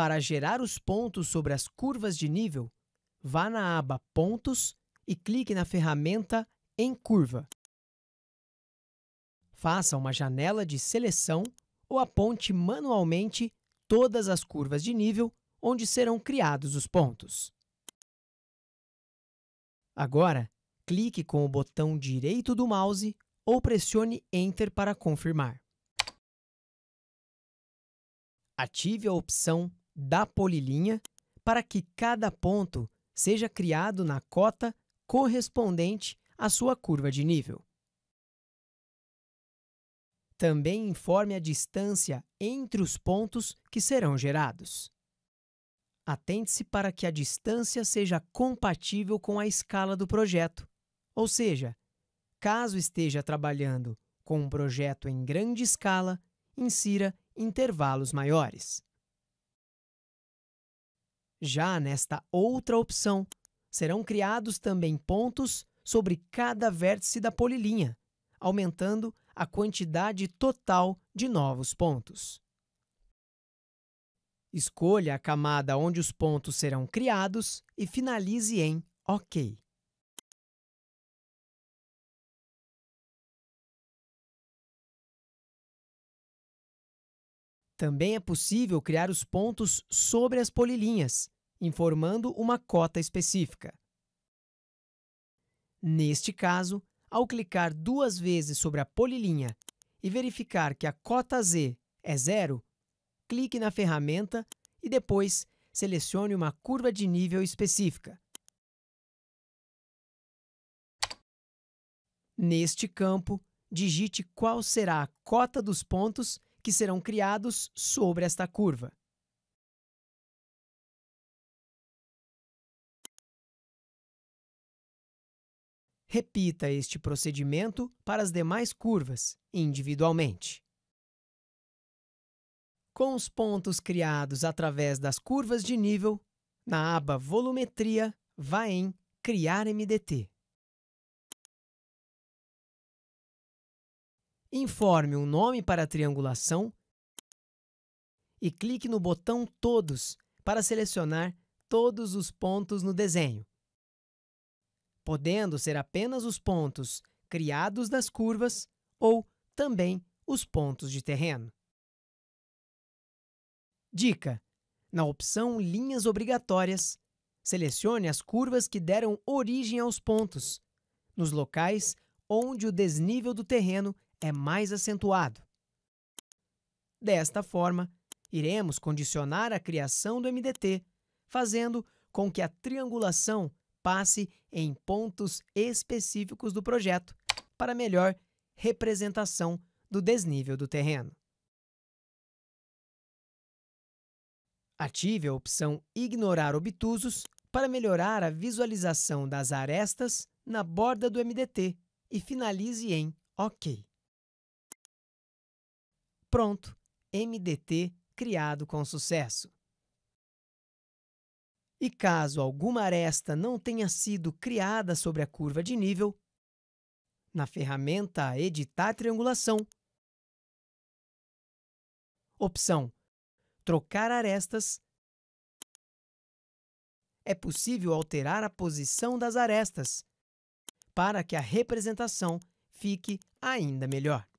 Para gerar os pontos sobre as curvas de nível, vá na aba Pontos e clique na ferramenta Em Curva. Faça uma janela de seleção ou aponte manualmente todas as curvas de nível onde serão criados os pontos. Agora, clique com o botão direito do mouse ou pressione Enter para confirmar. Ative a opção da polilinha para que cada ponto seja criado na cota correspondente à sua curva de nível. Também informe a distância entre os pontos que serão gerados. Atente-se para que a distância seja compatível com a escala do projeto, ou seja, caso esteja trabalhando com um projeto em grande escala, insira intervalos maiores. Já nesta outra opção, serão criados também pontos sobre cada vértice da polilinha, aumentando a quantidade total de novos pontos. Escolha a camada onde os pontos serão criados e finalize em OK. Também é possível criar os pontos sobre as polilinhas, informando uma cota específica. Neste caso, ao clicar duas vezes sobre a polilinha e verificar que a cota Z é zero, clique na ferramenta e depois selecione uma curva de nível específica. Neste campo, digite qual será a cota dos pontos que serão criados sobre esta curva. Repita este procedimento para as demais curvas, individualmente. Com os pontos criados através das curvas de nível, na aba Volumetria, vá em Criar MDT. Informe um nome para a triangulação e clique no botão Todos para selecionar todos os pontos no desenho, podendo ser apenas os pontos criados das curvas ou também os pontos de terreno. Dica: na opção Linhas obrigatórias, selecione as curvas que deram origem aos pontos, nos locais onde o desnível do terreno é mais acentuado. Desta forma, iremos condicionar a criação do MDT, fazendo com que a triangulação passe em pontos específicos do projeto para melhor representação do desnível do terreno. Ative a opção Ignorar obtusos para melhorar a visualização das arestas na borda do MDT e finalize em OK. Pronto, MDT criado com sucesso. E caso alguma aresta não tenha sido criada sobre a curva de nível, na ferramenta Editar triangulação, opção Trocar arestas, é possível alterar a posição das arestas para que a representação fique ainda melhor.